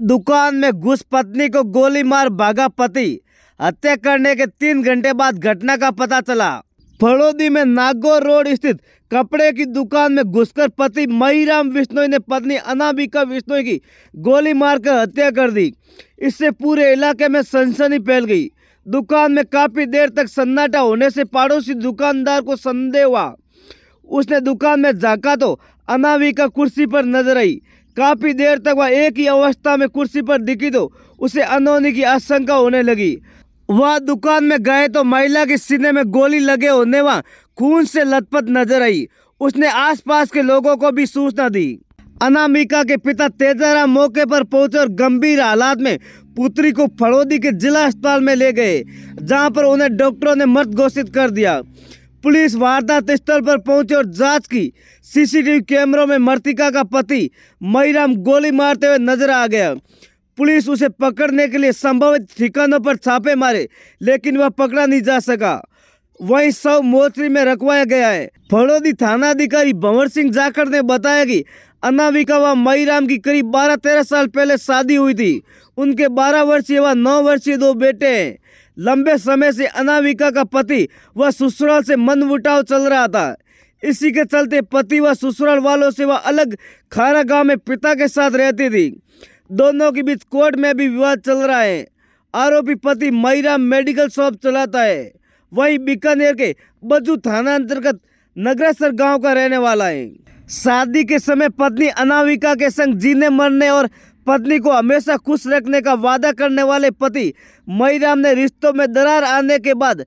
दुकान में घुस पत्नी को गोली मार भागा पति हत्या करने के तीन घंटे बाद घटना का पता चला फड़ोदी में नागौर रोड स्थित कपड़े की दुकान में घुसकर पति मईराम विष्णोई ने पत्नी अनाबिका विष्णोई की गोली मारकर हत्या कर दी इससे पूरे इलाके में सनसनी फैल गई दुकान में काफ़ी देर तक सन्नाटा होने से पड़ोसी दुकानदार को संदेह हुआ उसने दुकान में झाका तो अनामिका कुर्सी पर नजर आई काफ़ी देर तक वह एक ही अवस्था में कुर्सी पर दिखी तो उसे अनहोनी की आशंका होने लगी वह दुकान में गए तो महिला के सीने में गोली लगे होने व खून से लथपथ नजर आई उसने आसपास के लोगों को भी सूचना दी अनामिका के पिता तेजाराम मौके पर पहुंचे और गंभीर हालात में पुत्री को फड़ोदी के जिला अस्पताल में ले गए जहां पर उन्हें डॉक्टरों ने मृत घोषित कर दिया पुलिस वारदात स्थल पर पहुंची और जांच की सीसीटीवी कैमरों में मर्तिका का पति मईराम गोली मारते हुए नजर आ गया पुलिस उसे पकड़ने के लिए संभवित ठिकानों पर छापे मारे लेकिन वह पकड़ा नहीं जा सका वहीं सब मोर्चरी में रखवाया गया है फड़ोदी थाना अधिकारी भंवर सिंह जाखड़ ने बताया कि अनाविका व मईराम की करीब 12-13 साल पहले शादी हुई थी उनके 12 वर्षीय व 9 वर्षीय दो बेटे हैं लंबे समय से अनामिका का पति व ससुराल से मन मुटाव चल रहा था इसी के चलते पति व ससुराल वालों से वह वा अलग खारा गांव में पिता के साथ रहती थी दोनों के बीच कोर्ट में भी विवाद चल रहा है आरोपी पति मैरा मेडिकल शॉप चलाता है वही बीकानेर के बजू थाना अंतर्गत नगरासर गांव का रहने वाला है शादी के समय पत्नी अनाविका के संग जीने मरने और पत्नी को हमेशा खुश रखने का वादा करने वाले पति मईराम ने रिश्तों में दरार आने के बाद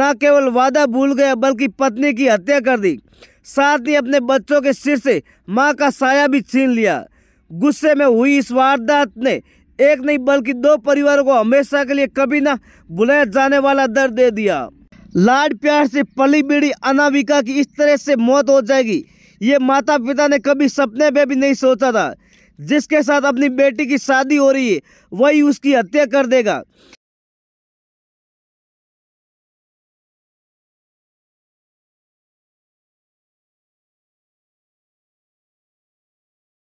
न केवल वादा भूल गया बल्कि पत्नी की हत्या कर दी साथ ही अपने बच्चों के सिर से माँ का साया भी छीन लिया गुस्से में हुई इस वारदात ने एक नहीं बल्कि दो परिवारों को हमेशा के लिए कभी ना भुलाया जाने वाला दर्द दे दिया लाड प्यार से पली बीड़ी अनाविका की इस तरह से मौत हो जाएगी ये माता पिता ने कभी सपने में भी नहीं सोचा था जिसके साथ अपनी बेटी की शादी हो रही है वही उसकी हत्या कर देगा